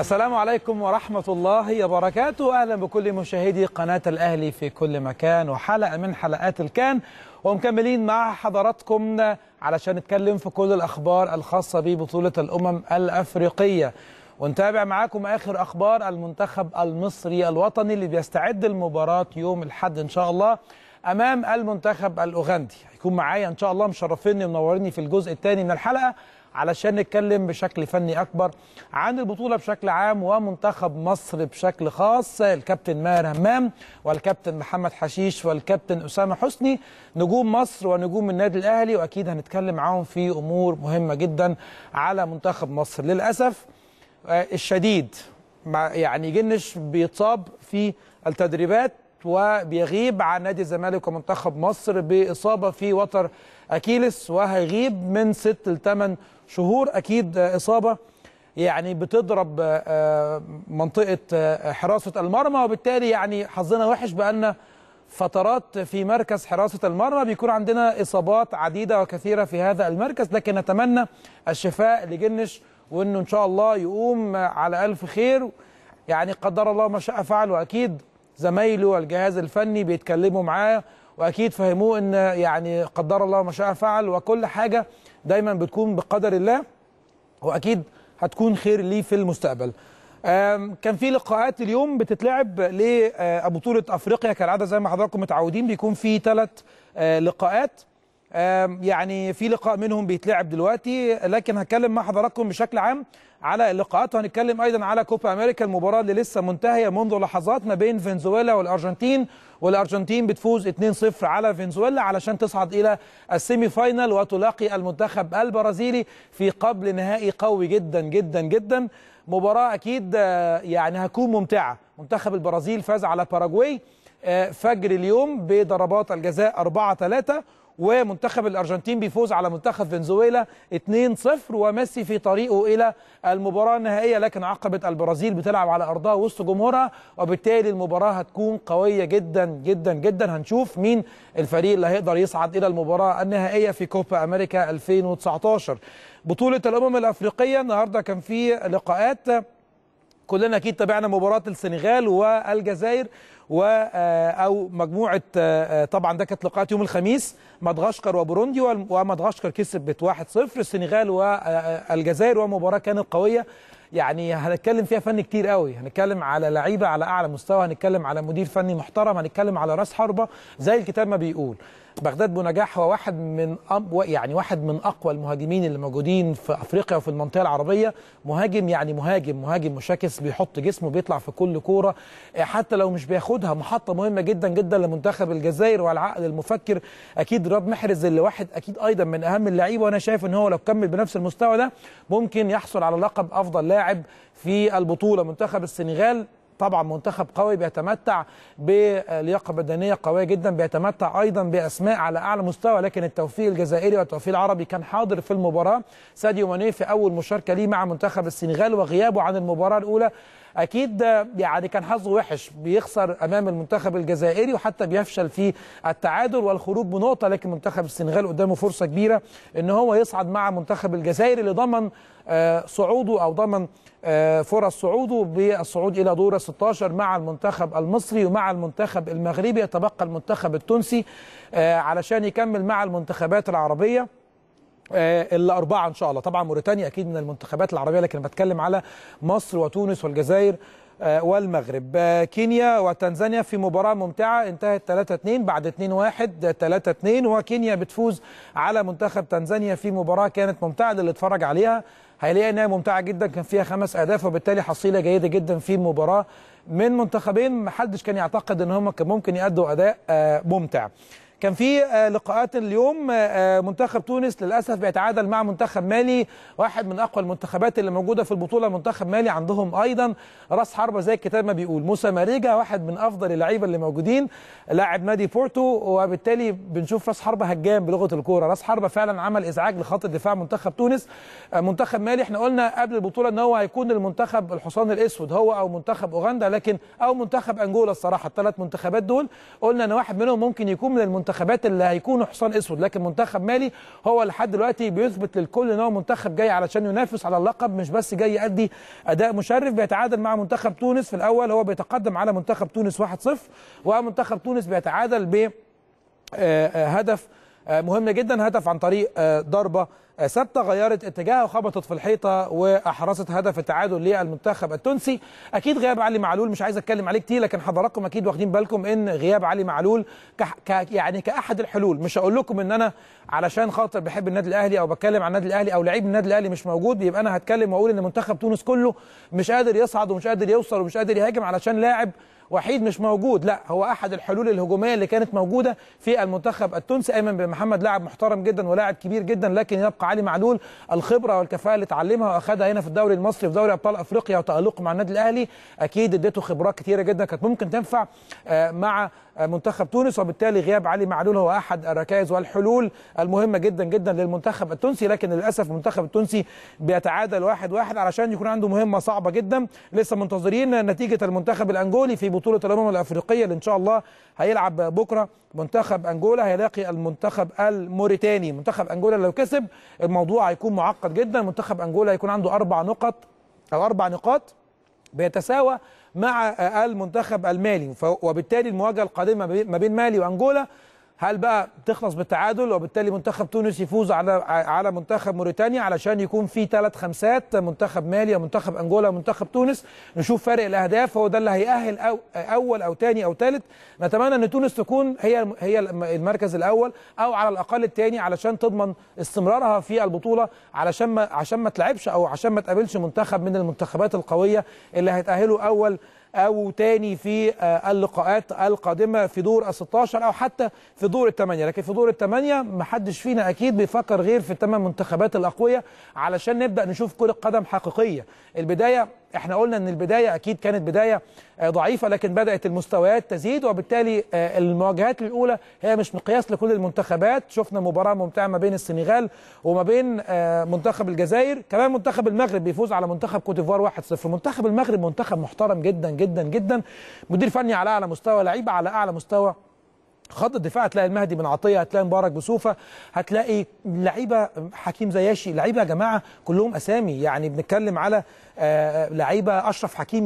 السلام عليكم ورحمة الله وبركاته أهلا بكل مشاهدي قناة الأهلي في كل مكان وحلقة من حلقات الكان ومكملين مع حضراتكم علشان نتكلم في كل الأخبار الخاصة ببطولة الأمم الأفريقية ونتابع معاكم آخر أخبار المنتخب المصري الوطني اللي بيستعد المباراة يوم الحد إن شاء الله امام المنتخب الاوغندي هيكون معايا ان شاء الله مشرفيني ومنوريني في الجزء الثاني من الحلقه علشان نتكلم بشكل فني اكبر عن البطوله بشكل عام ومنتخب مصر بشكل خاص الكابتن ماهر همام والكابتن محمد حشيش والكابتن اسامه حسني نجوم مصر ونجوم النادي الاهلي واكيد هنتكلم معاهم في امور مهمه جدا على منتخب مصر للاسف آه، الشديد يعني جنش بيتصاب في التدريبات وبيغيب عن نادي الزمالك ومنتخب مصر باصابه في وتر اكيلس وهيغيب من ست لثمان شهور اكيد اصابه يعني بتضرب آه، منطقه آه، حراسه المرمى وبالتالي يعني حظنا وحش بان فترات في مركز حراسه المرمى بيكون عندنا اصابات عديده وكثيره في هذا المركز لكن نتمنى الشفاء لجنش وانه ان شاء الله يقوم على الف خير يعني قدر الله ما شاء فعل واكيد زمايله الجهاز الفني بيتكلموا معاه واكيد فهموه ان يعني قدر الله ما شاء فعل وكل حاجه دايما بتكون بقدر الله واكيد هتكون خير ليه في المستقبل كان في لقاءات اليوم بتتلعب لبطوله آه، افريقيا كالعاده زي ما حضراتكم متعودين بيكون في ثلاث آه، لقاءات يعني في لقاء منهم بيتلعب دلوقتي لكن هتكلم مع حضراتكم بشكل عام على اللقاءات وهنتكلم ايضا على كوبا امريكا المباراه اللي لسه منتهيه منذ لحظات ما بين فنزويلا والارجنتين والارجنتين بتفوز 2-0 على فنزويلا علشان تصعد الى السيمي فاينل وتلاقي المنتخب البرازيلي في قبل نهائي قوي جدا جدا جدا مباراه اكيد آه، يعني هتكون ممتعه منتخب البرازيل فاز على باراجواي آه، فجر اليوم بضربات الجزاء 4 3 ومنتخب الأرجنتين بيفوز على منتخب فنزويلا 2-0 وميسي في طريقه إلى المباراة النهائية لكن عقبة البرازيل بتلعب على أرضها وسط جمهورها وبالتالي المباراة هتكون قوية جدا جدا جدا هنشوف مين الفريق اللي هيقدر يصعد إلى المباراة النهائية في كوبا أمريكا 2019 بطولة الأمم الأفريقية النهاردة كان في لقاءات كلنا اكيد تابعنا مباراه السنغال والجزائر و آه، او مجموعه آه، آه، طبعا ده كانت لقاءات يوم الخميس مدغشقر وبوروندي ومدغشقر كسبت 1-0 السنغال والجزائر ومباراه كانت قويه يعني هنتكلم فيها فن كتير قوي هنتكلم على لعيبه على اعلى مستوى هنتكلم على مدير فني محترم هنتكلم على راس حربه زي الكتاب ما بيقول بغداد بنجاح هو واحد من يعني واحد من اقوى المهاجمين اللي موجودين في افريقيا وفي المنطقه العربيه مهاجم يعني مهاجم مهاجم مشاكس بيحط جسمه بيطلع في كل كوره آه، حتى لو مش بياخدها محطه مهمه جدا جدا لمنتخب الجزائر والعقل المفكر اكيد رياض محرز اللي واحد اكيد ايضا من اهم اللعيبه وانا شايف ان هو لو كمل بنفس المستوى ده ممكن يحصل على لقب افضل لاعب في البطوله منتخب السنغال طبعا منتخب قوي بيتمتع بلياقه بدنيه قويه جدا بيتمتع ايضا باسماء على اعلى مستوى لكن التوفيق الجزائري والتوفيق العربي كان حاضر في المباراه ساديو ماني في اول مشاركه ليه مع منتخب السنغال وغيابه عن المباراه الاولى اكيد يعني كان حظه وحش بيخسر امام المنتخب الجزائري وحتى بيفشل في التعادل والخروج بنقطه لكن منتخب السنغال قدامه فرصه كبيره ان هو يصعد مع منتخب الجزائر اللي ضمن آه، صعوده او ضمن آه، فرص صعوده بالصعود الى دور 16 مع المنتخب المصري ومع المنتخب المغربي يتبقى المنتخب التونسي آه، علشان يكمل مع المنتخبات العربيه آه، الأربعة ان شاء الله طبعا موريتانيا اكيد من المنتخبات العربيه لكن بتكلم على مصر وتونس والجزائر آه، والمغرب آه، كينيا وتنزانيا في مباراة ممتعة انتهت 3-2 بعد 2-1 3-2 وكينيا بتفوز على منتخب تنزانيا في مباراة كانت ممتعة للي اتفرج عليها هيلاقي انها ممتعة جدا كان فيها خمس اهداف وبالتالي حصيلة جيدة جدا في مباراة من منتخبين محدش كان يعتقد ان هم كان ممكن يأدوا اداء ممتع كان في آه، لقاءات اليوم آه، آه، منتخب تونس للاسف بيتعادل مع منتخب مالي واحد من اقوى المنتخبات اللي موجوده في البطوله منتخب مالي عندهم ايضا راس حربه زي الكتاب ما بيقول موسى ماريجا واحد من افضل اللعيبه اللي موجودين لاعب نادي بورتو وبالتالي بنشوف راس حربه هجام بلغه الكوره راس حربه فعلا عمل ازعاج لخط الدفاع منتخب تونس منتخب مالي احنا قلنا قبل البطوله ان هو هيكون المنتخب الحصان الاسود هو او منتخب اوغندا لكن او منتخب انجولا الصراحه الثلاث منتخبات دول قلنا ان واحد منهم ممكن يكون من المنتخبات اللي هيكونوا حصان اسود لكن منتخب مالي هو لحد دلوقتي بيثبت للكل ان هو منتخب جاي علشان ينافس على اللقب مش بس جاي يأدي اداء مشرف بيتعادل مع منتخب تونس في الاول هو بيتقدم على منتخب تونس 1-0 ومنتخب تونس بيتعادل بهدف آه، آه، آه، مهم جدا هدف عن طريق ضربه ثابته غيرت اتجاهها وخبطت في الحيطه واحرزت هدف التعادل للمنتخب التونسي اكيد غياب علي معلول مش عايز اتكلم عليه كتير لكن حضراتكم اكيد واخدين بالكم ان غياب علي معلول كح... ك... يعني كاحد الحلول مش هقول لكم ان انا علشان خاطر بحب النادي الاهلي او بتكلم عن النادي الاهلي او لعيب النادي الاهلي مش موجود يبقى انا هتكلم واقول ان منتخب تونس كله مش قادر يصعد ومش قادر يوصل ومش قادر يهاجم علشان لاعب وحيد مش موجود لا هو احد الحلول الهجوميه اللي كانت موجوده في المنتخب التونسي ايمن بن محمد لاعب محترم جدا ولاعب كبير جدا لكن يبقى علي معلول الخبره والكفاءه اللي اتعلمها واخدها هنا في الدوري المصري في دوري ابطال افريقيا وتالقه مع النادي الاهلي اكيد اديته خبرات كثيره جدا كانت ممكن تنفع آه، مع آه، منتخب تونس وبالتالي غياب علي معلول هو احد الركائز والحلول المهمه جدا جدا للمنتخب التونسي لكن للاسف المنتخب التونسي بيتعادل واحد واحد علشان يكون عنده مهمه صعبه جدا لسه منتظرين نتيجه المنتخب الانجولي في بطوله الامم الافريقيه اللي ان شاء الله هيلعب بكره منتخب انجولا هيلاقي المنتخب الموريتاني منتخب انجولا لو كسب الموضوع هيكون معقد جدا منتخب انجولا هيكون عنده اربع نقط او اربع نقاط بيتساوى مع المنتخب المالي وبالتالي المواجهه القادمه ما بين مالي وانجولا هل بقى تخلص بالتعادل وبالتالي منتخب تونس يفوز على على منتخب موريتانيا علشان يكون في ثلاث خمسات منتخب ماليا منتخب انجولا منتخب تونس نشوف فرق الاهداف هو ده اللي هيأهل أو اول او ثاني او ثالث نتمنى ان تونس تكون هي هي المركز الاول او على الاقل الثاني علشان تضمن استمرارها في البطوله علشان ما عشان ما تلعبش او عشان ما تقابلش منتخب من المنتخبات القويه اللي هيتأهلوا اول أو تاني في آه، اللقاءات القادمة في دور ال 16 أو حتى في دور الثمانية لكن في دور الثمانية محدش فينا أكيد بيفكر غير في الثمان منتخبات الاقوياء علشان نبدأ نشوف كرة قدم حقيقية البداية احنا قلنا ان البداية اكيد كانت بداية آه، ضعيفة لكن بدأت المستويات تزيد وبالتالي آه، المواجهات الأولى هي مش مقياس لكل المنتخبات شفنا مباراة ممتعة ما بين السنغال وما بين آه، منتخب الجزائر كمان منتخب المغرب بيفوز على منتخب كوتيفوار 1-0 منتخب المغرب منتخب محترم جدا جدا جدا مدير فني على أعلى مستوى لعيبة على أعلى مستوى خط الدفاع هتلاقي المهدي بن عطيه هتلاقي مبارك بسوفه هتلاقي لعيبه حكيم زياشي لعيبه يا جماعه كلهم اسامي يعني بنتكلم على آه، لعيبه اشرف حكيم